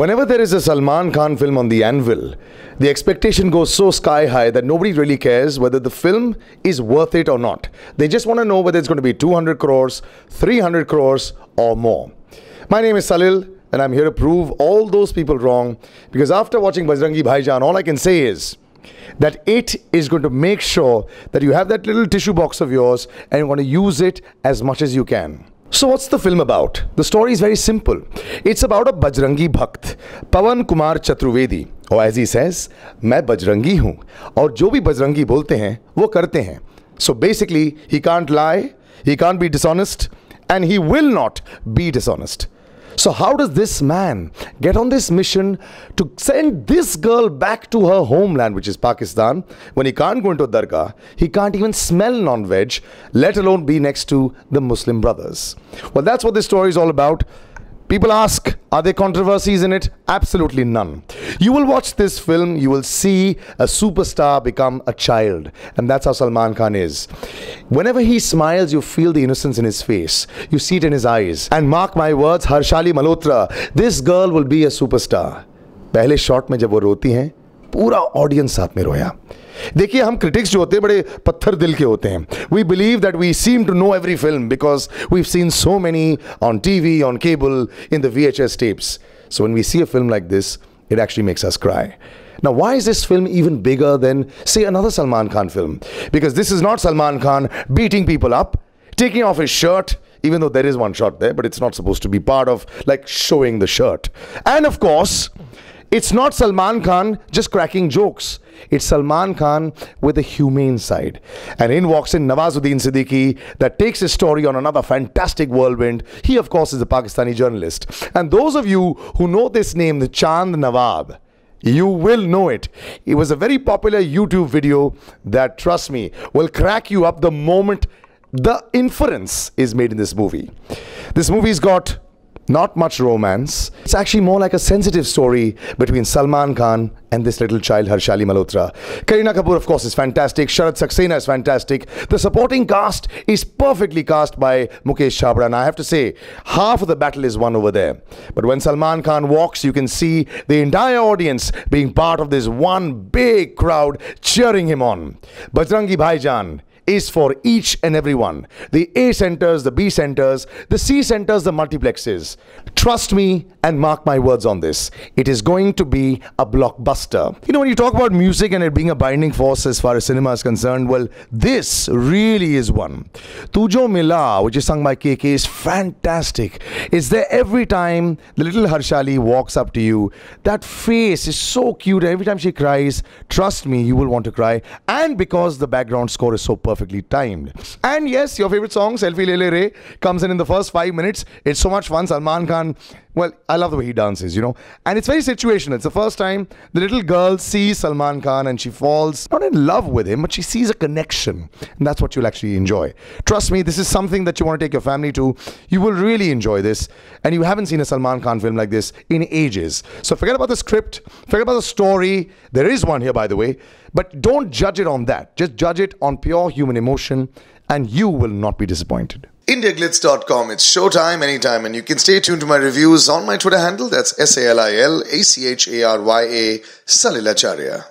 Whenever there is a Salman Khan film on the anvil, the expectation goes so sky high that nobody really cares whether the film is worth it or not. They just want to know whether it's going to be 200 crores, 300 crores, or more. My name is Salil, and I'm here to prove all those people wrong because after watching Bajrangi Bhaijaan, all I can say is that it is going to make sure that you have that little tissue box of yours and you want to use it as much as you can. So, what's the film about? The story is very simple. It's about a Bajrangi Bhakt, Pawan Kumar Chaturvedi, or as he says, मैं बजरंगी हूँ और जो भी बजरंगी बोलते हैं वो करते हैं So basically, he can't lie, he can't be dishonest, and he will not be dishonest. So, how does this man get on this mission to send this girl back to her homeland, which is Pakistan, when he can't go into Dargah? He can't even smell non veg, let alone be next to the Muslim brothers. Well, that's what this story is all about. People ask, are there controversies in it? Absolutely none. You will watch this film, you will see a superstar become a child. And that's how Salman Khan is. Whenever he smiles, you feel the innocence in his face. You see it in his eyes. And mark my words, Harshali Malhotra, this girl will be a superstar. पहले shot में जब वो रोती हैं पूरा audience साथ में रोया देखिए हम क्रिटिक्स जो होते हैं बड़े पत्थर दिल के होते हैं we believe that we seem to know every film because we seen so many on TV on cable in the V H S tapes so when we see a film like this it actually makes us cry Now, why is this film even bigger than, say, another Salman Khan film? Because this is not Salman Khan beating people up, taking off his shirt, even though there is one shot there, but it's not supposed to be part of, like, showing the shirt. And of course, It's not Salman Khan just cracking jokes. It's Salman Khan with a humane side. And in walks in Nawazuddin Siddiqui that takes his story on another fantastic whirlwind. He, of course, is a Pakistani journalist. And those of you who know this name, the Chand Nawab, you will know it. It was a very popular YouTube video that, trust me, will crack you up the moment the inference is made in this movie. This movie's got not much romance. It's actually more like a sensitive story between Salman Khan and this little child Harshali Malhotra. Kareena Kapoor, of course, is fantastic. Sharad Saxena is fantastic. The supporting cast is perfectly cast by Mukesh Chhabra. And I have to say, half of the battle is won over there. But when Salman Khan walks, you can see the entire audience being part of this one big crowd cheering him on. Bajrangi Bhaijan is for each and every one the A centers, the B centers, the C centers, the multiplexes. Trust me and mark my words on this. It is going to be a blockbuster. You know, when you talk about music and it being a binding force as far as cinema is concerned, well, this really is one. Tujo Mila, which is sung by KK, is fantastic. It's there every time the little Harshali walks up to you. That face is so cute. Every time she cries, trust me, you will want to cry. And because the background score is so perfectly timed. And yes, your favorite song, Selfie Lele Re, comes in in the first five minutes. It's so much fun. Salman Khan and well, I love the way he dances, you know. And it's very situational. It's the first time the little girl sees Salman Khan and she falls not in love with him, but she sees a connection. And that's what you'll actually enjoy. Trust me, this is something that you want to take your family to. You will really enjoy this. And you haven't seen a Salman Khan film like this in ages. So forget about the script, forget about the story. There is one here, by the way. But don't judge it on that. Just judge it on pure human emotion, and you will not be disappointed. IndiaGlitz.com. It's showtime anytime, and you can stay tuned to my reviews on my Twitter handle. That's S A L I L A C H A R Y A Salilacharya.